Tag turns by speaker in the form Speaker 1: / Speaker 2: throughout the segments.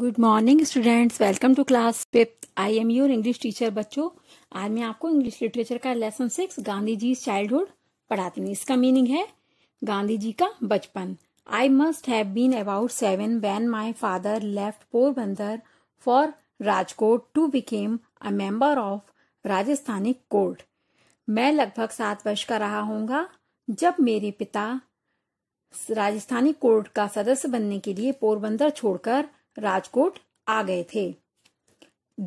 Speaker 1: good morning students welcome to class fifth I am your English teacher बच्चों आज मैं आपको इंग्लिश लिटरेचर का lesson six Gandhi ji childhood पढ़ाती हूँ इसका मीनिंग है गांधी जी का बचपन I must have been about seven when my father left Porbandar for Rajkot to became a member of Rajasthani court मैं लगभग सात वर्ष का रहा होऊंगा जब मेरे पिता राजस्थानी कोर्ट का सदस्य बनने के लिए पोरबंदर छोड़कर राजकोट आ गए थे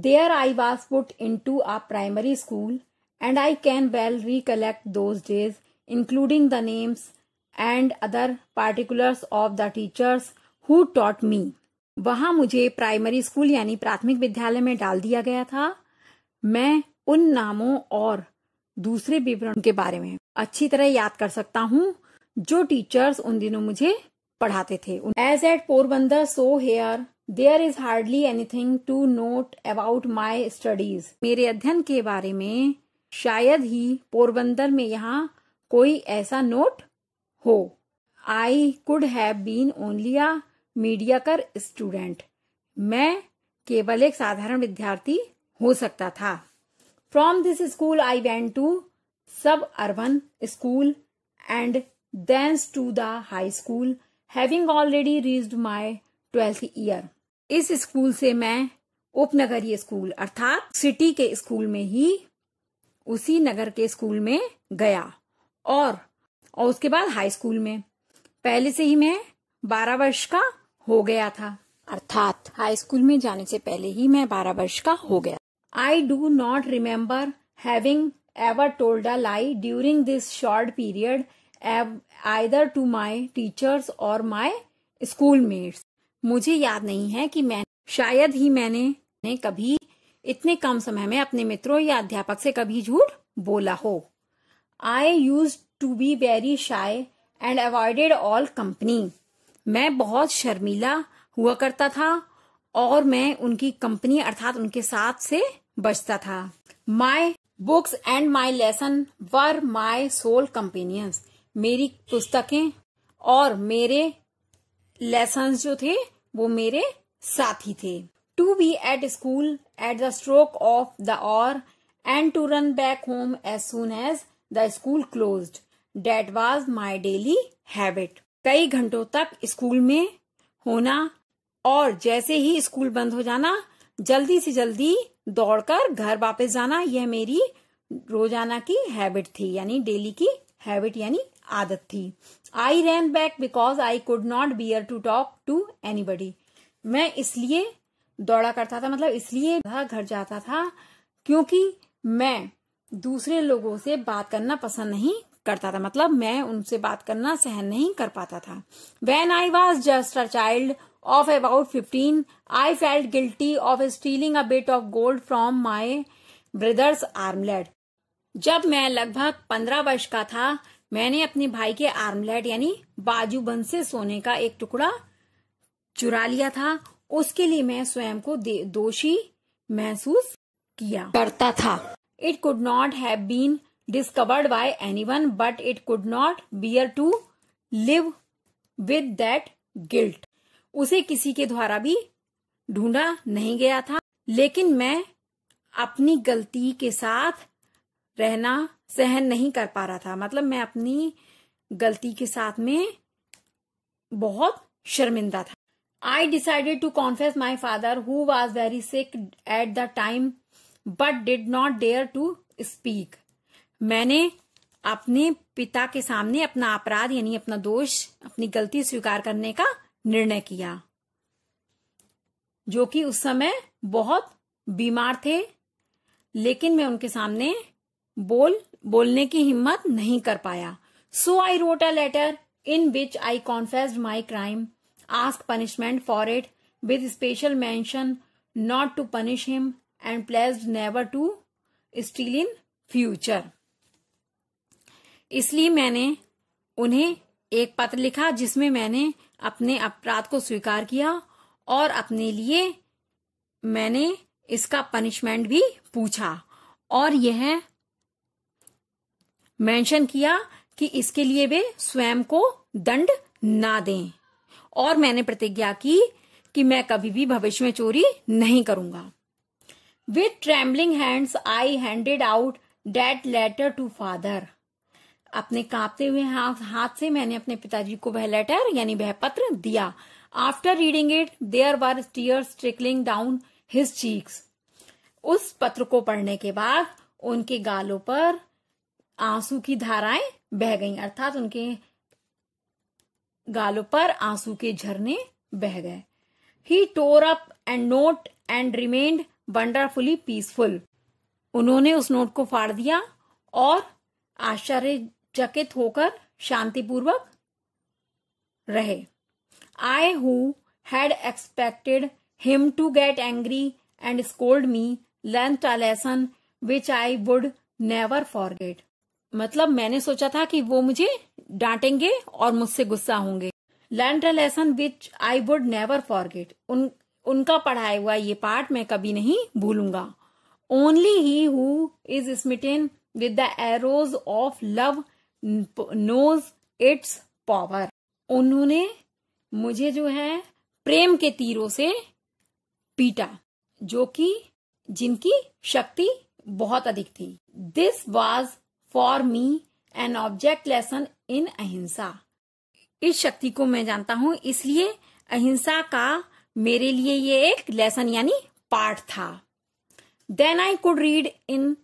Speaker 1: there I was put in to a primary school and I can well recollect those days including the names and other particulars of the teachers who taught me वहां मुझे प्राइमरी स्कूल यानी प्राथमिक विद्यालय में डाल दिया गया था मैं उन नामों और दूसरे विवरण के बारे में अच्छी तरह याद कर सकता हूँ जो टीचर्स उन दिनों मुझे पढ़ाते थे as at Porbandar so here there is hardly anything to note about my studies मेरे अध्ययन के बारे में शायद ही पोरबंदर में यहाँ कोई ऐसा नोट हो I could have been only mediocre student मैं केवल एक साधारण विद्यार्थी हो सकता था from this school I went to suburban school and thence to the high school having already reached my twelfth year इस स्कूल से मैं उपनगरीय स्कूल अर्थात सिटी के स्कूल में ही उसी नगर के स्कूल में गया और और उसके बाद हाई स्कूल में पहले से ही मैं बारह वर्ष का हो गया था अर्थात हाई स्कूल में जाने से पहले ही मैं बारह वर्ष का हो गया I do not remember having ever told a lie during this short period either to my teachers or my school mates मुझे याद नहीं है कि मैं शायद ही मैंने ने कभी इतने कम समय में अपने मित्रों या अध्यापक से कभी झूठ बोला हो I used to be very shy and avoided all company मैं बहुत शर्मीला हुआ करता था और मैं उनकी कंपनी अर्थात उनके साथ से बचता था my books and my lesson were my sole companions मेरी पुस्तकें और मेरे लेसन जो थे वो मेरे साथी थे to be at school at the stroke of the hour and to run back home as soon as the school closed that was my daily habit कई घंटों तक स्कूल में होना और जैसे ही स्कूल बंद हो जाना जल्दी से जल्दी दौड़कर घर वापस जाना यह मेरी रोजाना की हैबिट थी यानी डेली की हैबिट यानी आदत थी I ran back because I could not bear to talk to anybody मैं इसलिए दौड़ा करता था मतलब इसलिए घर जाता था क्योंकि मैं दूसरे लोगों से बात करना पसंद नहीं करता था मतलब मैं उनसे बात करना सहन नहीं कर पाता था when I was just a child of about fifteen I felt guilty of stealing a bit of gold from my brother's armlet जब मैं लगभग पंद्रह वर्ष का था मैंने अपने भाई के आर्मलेट यानी बाजू बंद से सोने का एक टुकड़ा चुरा लिया था उसके लिए मैं स्वयं को दोषी महसूस किया करता था it could not have been discovered by anyone but it could not bear to live with that guilt उसे किसी के द्वारा भी ढूंढा नहीं गया था लेकिन मैं अपनी गलती के साथ रहना सहन नहीं कर पा रहा था मतलब मैं अपनी गलती के साथ में बहुत शर्मिंदा था I decided to confess my father who was very sick at the time but did not dare to speak मैंने अपने पिता के सामने अपना अपराध यानी अपना दोष अपनी गलती स्वीकार करने का निर्णय किया जो कि उस समय बहुत बीमार थे लेकिन मैं उनके सामने बोल बोलने की हिम्मत नहीं कर पाया so I wrote a letter in which I confessed my crime ask punishment for it with special mention not to punish him and pledge never to steal in future इसलिए मैंने उन्हें एक पत्र लिखा जिसमें मैंने अपने अपराध को स्वीकार किया और अपने लिए मैंने इसका पनिशमेंट भी पूछा और यह मेंशन किया कि इसके लिए वे स्वयं को दंड ना दें और मैंने प्रतिज्ञा की कि मैं कभी भी भविष्य में चोरी नहीं करूंगा with trembling hands I handed out that letter to father अपने कांपते हुए हाथ से मैंने अपने पिताजी को वह लेटर यानी वह पत्र दिया after reading it there were tears trickling down his cheeks उस पत्र को पढ़ने के बाद उनके गालों पर आंसू की धाराएं बह गई अर्थात उनके गालों पर आंसू के झरने बह गए he tore up and note and remained wonderfully peaceful उन्होंने उस नोट को फाड़ दिया और आश्चर्यचकित होकर शांतिपूर्वक रहे I who had expected him to get angry and scold me learn a lesson which I would never forget मतलब मैंने सोचा था कि वो मुझे डांटेंगे और मुझसे गुस्सा होंगे learn a lesson which I would never forget उन उनका पढ़ाया हुआ ये पार्ट मैं कभी नहीं भूलूंगा only he who is smitten with the arrows of love knows its power उन्होंने मुझे जो है प्रेम के तीरों से पीटा जो कि जिनकी शक्ति बहुत अधिक थी this was for me an object lesson in ahimsa इस शक्ति को मैं जानता हूँ इसलिए अहिंसा का मेरे लिए ये एक लेसन यानी पाठ था then I could read in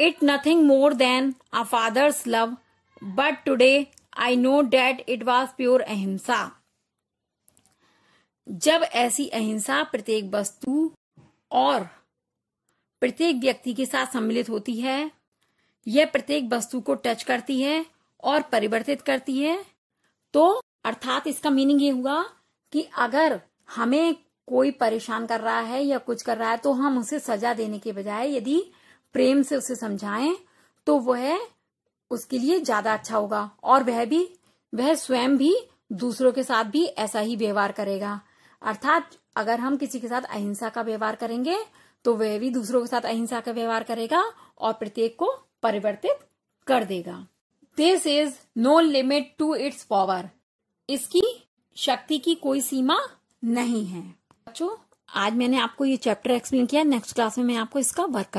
Speaker 1: it nothing more than a father's love but today I know that it was pure ahimsa जब ऐसी अहिंसा प्रत्येक वस्तु और प्रत्येक व्यक्ति के साथ सम्मिलित होती है यह प्रत्येक वस्तु को टच करती है और परिवर्तित करती है तो अर्थात इसका मीनिंग ये हुआ कि अगर हमें कोई परेशान कर रहा है या कुछ कर रहा है तो हम उसे सजा देने के बजाय यदि प्रेम से उसे समझाएं तो वह उसके लिए ज्यादा अच्छा होगा और वह भी वह स्वयं भी दूसरों के साथ भी ऐसा ही व्यवहार करेगा अर्थात अगर हम किसी के साथ अहिंसा का व्यवहार करेंगे तो वह भी दूसरों के साथ अहिंसा का व्यवहार करेगा और प्रत्येक को परिवर्तित कर देगा this is no limit to its power इसकी शक्ति की कोई सीमा नहीं है बच्चों आज मैंने आपको ये चैप्टर एक्सप्लेन किया नेक्स्ट क्लास में मैं आपको इसका वर्क